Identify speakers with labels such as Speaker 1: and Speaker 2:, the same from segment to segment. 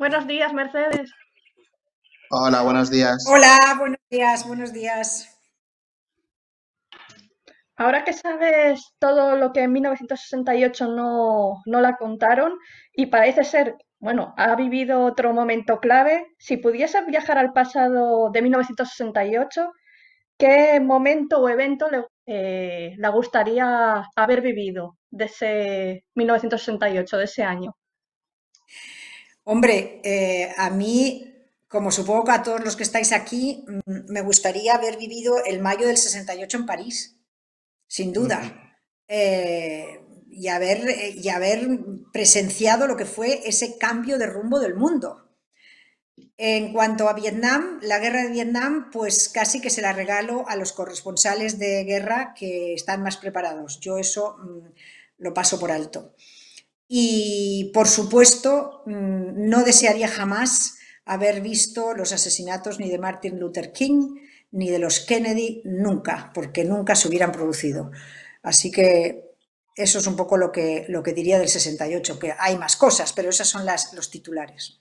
Speaker 1: Buenos días,
Speaker 2: Mercedes. Hola, buenos días. Hola, buenos días, buenos días. Ahora que sabes todo lo que en 1968 no, no la contaron y parece ser, bueno, ha vivido otro momento clave, si pudiese viajar al pasado de 1968, ¿qué momento o evento le, eh, le gustaría haber vivido de ese 1968, de ese año? Hombre, eh,
Speaker 1: a mí, como supongo a todos los que estáis aquí, mm, me gustaría haber vivido el mayo del 68 en París, sin duda, eh, y, haber, y haber presenciado lo que fue ese cambio de rumbo del mundo. En cuanto a Vietnam, la guerra de Vietnam, pues casi que se la regalo a los corresponsales de guerra que están más preparados. Yo eso mm, lo paso por alto. Y, por supuesto, mm, no desearía jamás haber visto los asesinatos ni de Martin Luther King ni de los Kennedy, nunca, porque nunca se hubieran producido. Así que eso es un poco lo que, lo que diría del 68, que hay más cosas, pero esas son las, los titulares.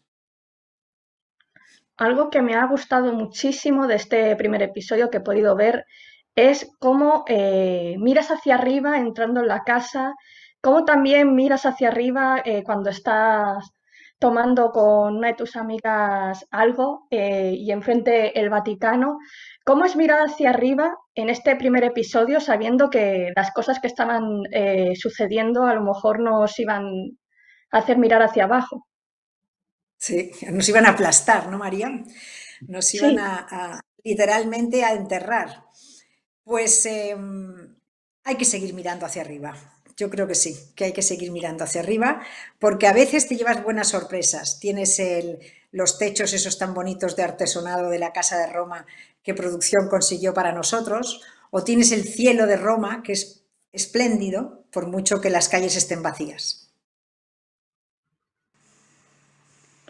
Speaker 2: Algo que me ha gustado muchísimo de este primer episodio que he podido ver es cómo eh, miras hacia arriba entrando en la casa Cómo también miras hacia arriba eh, cuando estás tomando con una de tus amigas algo eh, y enfrente el Vaticano. ¿Cómo es mirar hacia arriba en este primer episodio sabiendo que las cosas que estaban eh, sucediendo a lo mejor nos iban a hacer mirar hacia abajo?
Speaker 1: Sí, nos iban a aplastar, ¿no, María? Nos iban a, literalmente a enterrar. Pues em, hay que seguir mirando hacia arriba yo creo que sí, que hay que seguir mirando hacia arriba, porque a veces te llevas buenas sorpresas. Tienes los techos esos tan bonitos de artesonado de la Casa de Roma que producción consiguió para nosotros, o tienes el cielo de Roma, que es espléndido, por mucho que las calles
Speaker 2: estén vacías.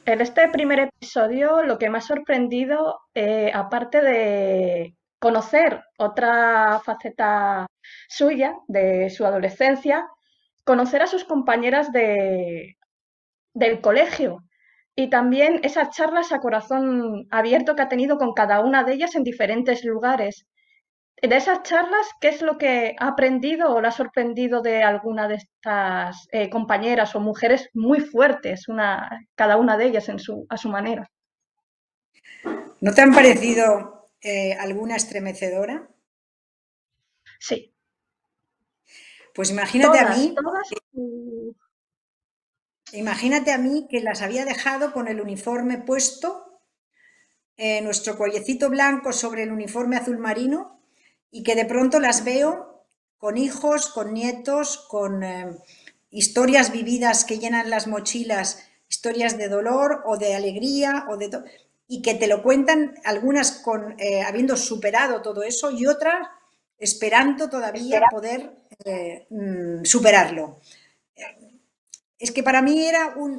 Speaker 2: En este primer episodio lo que me ha sorprendido, eh, aparte de conocer otra faceta suya de su adolescencia, conocer a sus compañeras de, del colegio y también esas charlas a corazón abierto que ha tenido con cada una de ellas en diferentes lugares. De esas charlas, ¿qué es lo que ha aprendido o la ha sorprendido de alguna de estas eh, compañeras o mujeres muy fuertes, una, cada una de ellas en su, a su manera?
Speaker 1: ¿No te han parecido
Speaker 2: eh, alguna estremecedora?
Speaker 1: Sí. Pues imagínate a mí. imagínate a mí que las había dejado con el uniforme puesto, eh, nuestro cuellecito blanco sobre el uniforme azul marino, y que de pronto las veo con hijos, con nietos, con eh, historias vividas que llenan las mochilas, historias de dolor o de alegría o de y que te lo cuentan algunas con, eh, habiendo superado todo eso y otras esperando todavía poder eh, mm, superarlo. Es que para mí era un,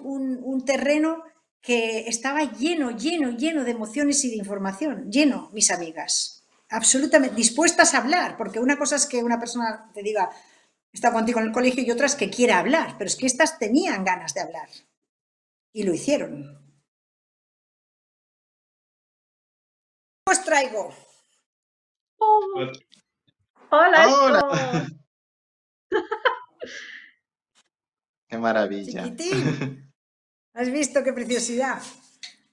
Speaker 1: terreno que estaba lleno, lleno, lleno de emociones y de información, lleno, mis amigas, absolutamente dispuestas a hablar, porque una cosa es que una persona te diga, está contigo en el colegio y otra es que quiera hablar, pero es que estas tenían ganas de hablar y lo hicieron. os pues traigo? Oh. Hola.
Speaker 2: qué maravilla.
Speaker 1: ¿Has visto qué preciosidad?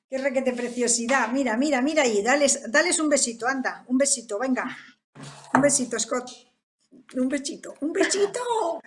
Speaker 1: Qué requete preciosidad. Mira, mira, mira ahí. dale, dales un besito, anda. Un besito, venga. Un besito, Scott. Un besito. Un besito.